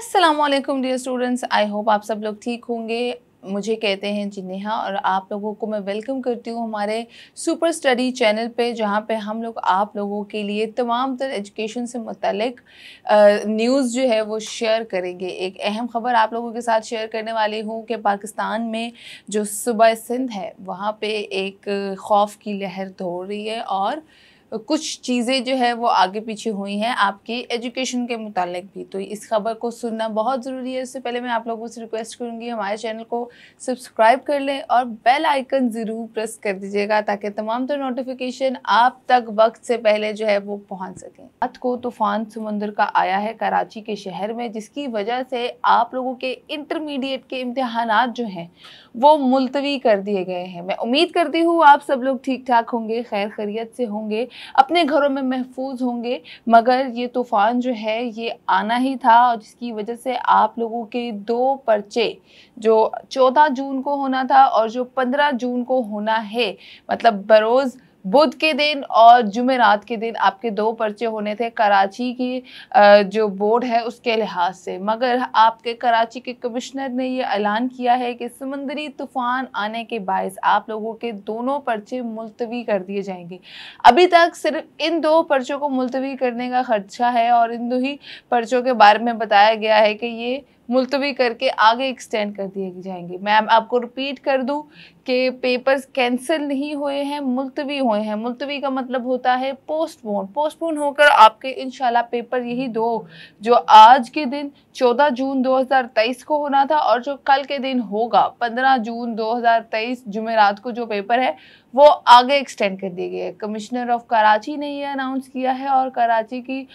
Aslam dear students I hope आप सब लोग ठीक होंगे मुझे कहते हैं जी नेहा और आप लोगों को मैं वेलकम करती हूँ हमारे सुपर स्टडी चैनल पे जहाँ पे हम लोग आप लोगों के लिए तमाम तर एजुकेशन से मतलब न्यूज़ जो है वो शेयर करेंगे एक अहम ख़बर आप लोगों के साथ शेयर करने वाली हूँ कि पाकिस्तान में जो सुबह सिंध है वहाँ पे एक खौफ की लहर दौड़ रही है और कुछ चीज़ें जो है वो आगे पीछे हुई हैं आपकी एजुकेशन के मुतालिक भी तो इस खबर को सुनना बहुत ज़रूरी है उससे पहले मैं आप लोगों से रिक्वेस्ट करूँगी हमारे चैनल को सब्सक्राइब कर लें और बेल आइकन ज़रूर प्रेस कर दीजिएगा ताकि तमाम तो नोटिफिकेशन आप तक वक्त से पहले जो है वो पहुँच सकें रात को तूफान समंदर का आया है कराची के शहर में जिसकी वजह से आप लोगों के इंटरमीडिएट के इम्तहान जो हैं वो मुलतवी कर दिए गए हैं मैं उम्मीद करती हूँ आप सब लोग ठीक ठाक होंगे खैर खैरियत से होंगे अपने घरों में महफूज होंगे मगर ये तूफ़ान जो है ये आना ही था और जिसकी वजह से आप लोगों के दो पर्चे जो चौदह जून को होना था और जो पंद्रह जून को होना है मतलब बरोज़ बुध के दिन और जुमेरात के दिन आपके दो पर्चे होने थे कराची की जो बोर्ड है उसके लिहाज से मगर आपके कराची के कमिश्नर ने यह ऐलान किया है कि समंदरी तूफान आने के बायस आप लोगों के दोनों पर्चे मुलतवी कर दिए जाएंगे अभी तक सिर्फ इन दो पर्चों को मुलतवी करने का खर्चा है और इन दो ही पर्चों के बारे में बताया गया है कि ये मुलतवी करके आगे एक्सटेंड कर दिए जाएंगे मैम आपको रिपीट कर दूं कि पेपर्स कैंसिल नहीं हुए हैं मुलतवी हुए हैं मुलतवी का मतलब होता है पोस्टपोन पोस्टपोन होकर आपके इन पेपर यही दो जो आज के दिन 14 जून 2023 को होना था और जो कल के दिन होगा 15 जून 2023 जुमेरात को जो पेपर है वो आगे एक्सटेंड कर दिए गए कमिश्नर ऑफ कराची ने ये अनाउंस किया है और कराची की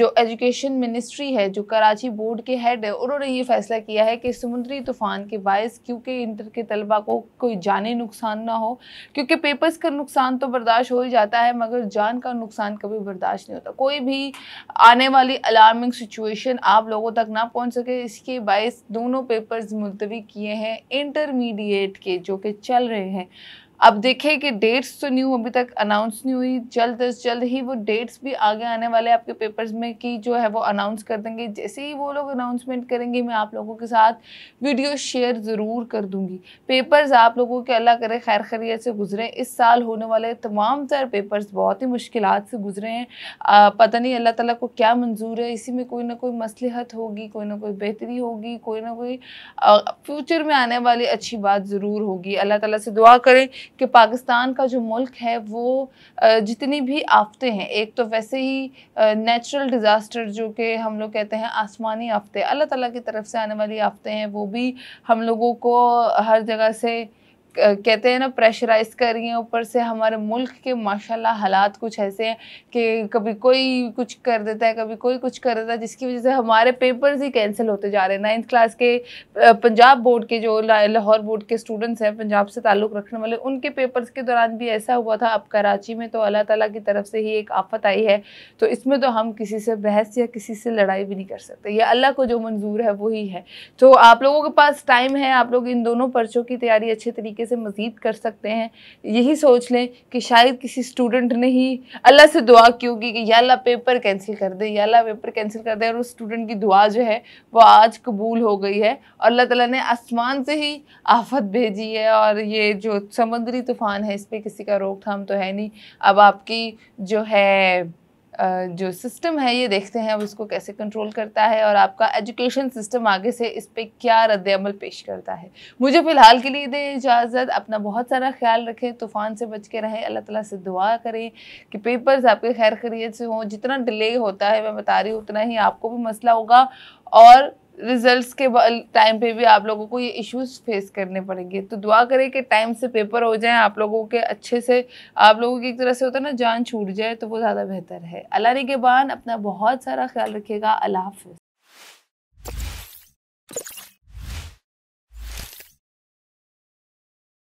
जो एजुकेशन मिनिस्ट्री है जो कराची बोर्ड के हेड है उन्होंने ये फैसला किया है कि समुद्री तूफान के बायस क्योंकि इंटर के तलबा को कोई जानी नुकसान ना हो क्योंकि पेपर्स का नुकसान तो बर्दाश्त हो ही जाता है मगर जान का नुकसान कभी बर्दाश्त नहीं होता कोई भी आने वाली अलार्मिंग सिचुएशन आप लोगों तक ना पहुँच सके इसके बायस दोनों पेपर्स मुलतवी किए हैं इंटरमीडिएट के जो कि चल रहे हैं अब देखें कि डेट्स तो न्यू अभी तक अनाउंस नहीं हुई जल्द अज जल्द ही वो डेट्स भी आगे आने वाले आपके पेपर्स में कि जो है वो अनाउंस कर देंगे जैसे ही वो लोग अनाउंसमेंट करेंगे मैं आप लोगों के साथ वीडियो शेयर ज़रूर कर दूंगी पेपर्स आप लोगों के अल्लाह करे खैर खरीत से गुजरे इस साल होने वाले तमाम तर पेपर्स बहुत ही मुश्किल से गुजरे हैं पता नहीं अल्लाह तला को क्या मंजूर है इसी में कोई ना कोई मसलहत होगी कोई ना कोई बेहतरी होगी कोई ना कोई फ्यूचर में आने वाली अच्छी बात ज़रूर होगी अल्लाह तला से दुआ करें कि पाकिस्तान का जो मुल्क है वो जितनी भी आफ्ते हैं एक तो वैसे ही नेचुरल डिज़ास्टर जो कि हम लोग कहते हैं आसमानी आफ्ते अल्लाह ताला की तरफ से आने वाली आफ्ते हैं वो भी हम लोगों को हर जगह से कहते हैं ना प्रेशराइज कर रही हैं ऊपर से हमारे मुल्क के माशाल्लाह हालात कुछ ऐसे हैं कि कभी कोई कुछ कर देता है कभी कोई कुछ कर देता है जिसकी वजह से हमारे पेपर्स ही कैंसिल होते जा रहे हैं नाइन्थ क्लास के पंजाब बोर्ड के जो लाहौर बोर्ड के स्टूडेंट्स हैं पंजाब से ताल्लुक़ रखने वाले उनके पेपर्स के दौरान भी ऐसा हुआ था अब कराची में तो अल्लाह तला की तरफ से ही एक आफत आई है तो इसमें तो हम किसी से बहस या किसी से लड़ाई भी नहीं कर सकते ये अल्लाह को जो मंजूर है वही है तो आप लोगों के पास टाइम है आप लोग इन दोनों पर्चों की तैयारी अच्छे तरीके तरीके से मज़ीद कर सकते हैं यही सोच लें कि शायद किसी स्टूडेंट ने ही अल्लाह से दुआ की होगी कि याल्ला पेपर कैंसिल कर दे याल्ला पेपर कैंसिल कर दे और उस स्टूडेंट की दुआ जो है वो आज कबूल हो गई है और अल्लाह ताला ने आसमान से ही आफत भेजी है और ये जो समुद्री तूफ़ान है इस पर किसी का रोकथाम तो है नहीं अब आपकी जो है जो सिस्टम है ये देखते हैं अब उसको कैसे कंट्रोल करता है और आपका एजुकेशन सिस्टम आगे से इस पर क्या रद्दमल पेश करता है मुझे फ़िलहाल के लिए दें इजाज़त अपना बहुत सारा ख्याल रखें तूफ़ान से बच के रहें अल्लाह ताला से दुआ करें कि पेपर्स आपके खैर खरीत से हों जितना डिले होता है मैं बता रही हूँ उतना ही आपको भी मसला होगा और रिजल्ट्स के टाइम पे भी आप लोगों को ये इश्यूज फेस करने पड़ेंगे तो दुआ करें कि टाइम से पेपर हो जाए आप लोगों के अच्छे से आप लोगों की एक तरह से होता है ना जान छूट जाए तो वो ज़्यादा बेहतर है अल्लाह के बान अपना बहुत सारा ख्याल रखिएगा अल्लाह हाफ